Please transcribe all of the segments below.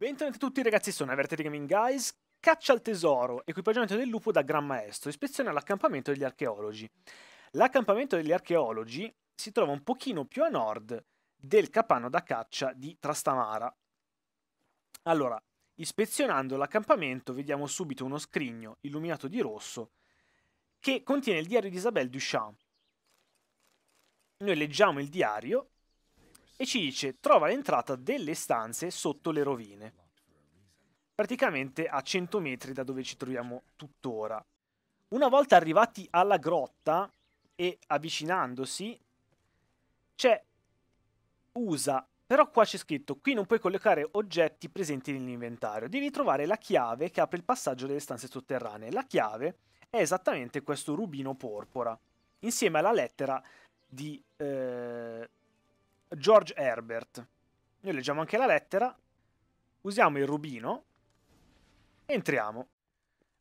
Bentornati a tutti ragazzi, sono Averted Gaming Guys. Caccia al tesoro, equipaggiamento del lupo da Gran Maestro, ispezione all'accampamento degli archeologi. L'accampamento degli archeologi si trova un pochino più a nord del capanno da caccia di Trastamara. Allora, ispezionando l'accampamento vediamo subito uno scrigno illuminato di rosso che contiene il diario di Isabelle Duchamp. Noi leggiamo il diario e ci dice trova l'entrata delle stanze sotto le rovine, praticamente a 100 metri da dove ci troviamo tuttora. Una volta arrivati alla grotta e avvicinandosi, c'è usa, però qua c'è scritto qui non puoi collocare oggetti presenti nell'inventario, devi trovare la chiave che apre il passaggio delle stanze sotterranee. La chiave è esattamente questo rubino porpora, insieme alla lettera di eh, George Herbert. Noi leggiamo anche la lettera, usiamo il rubino, entriamo.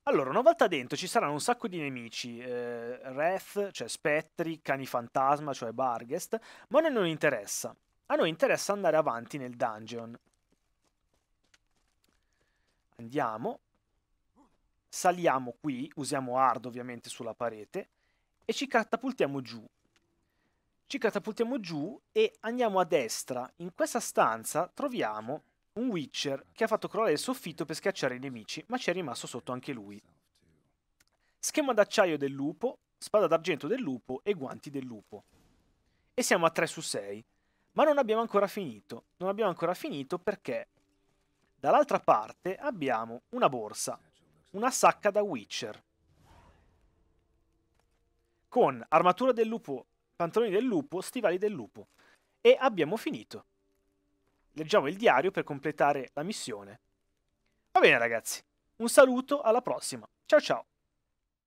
Allora, una volta dentro ci saranno un sacco di nemici, eh, Wrath, cioè spettri, cani fantasma, cioè Bargest, ma a noi non interessa. A noi interessa andare avanti nel dungeon. Andiamo, saliamo qui, usiamo hard ovviamente sulla parete, e ci catapultiamo giù. Ci catapultiamo giù e andiamo a destra. In questa stanza troviamo un Witcher che ha fatto crollare il soffitto per schiacciare i nemici, ma ci è rimasto sotto anche lui. Schema d'acciaio del lupo, spada d'argento del lupo e guanti del lupo. E siamo a 3 su 6. Ma non abbiamo ancora finito. Non abbiamo ancora finito perché dall'altra parte abbiamo una borsa, una sacca da Witcher. Con armatura del lupo pantaloni del lupo, stivali del lupo. E abbiamo finito. Leggiamo il diario per completare la missione. Va bene ragazzi, un saluto, alla prossima. Ciao ciao.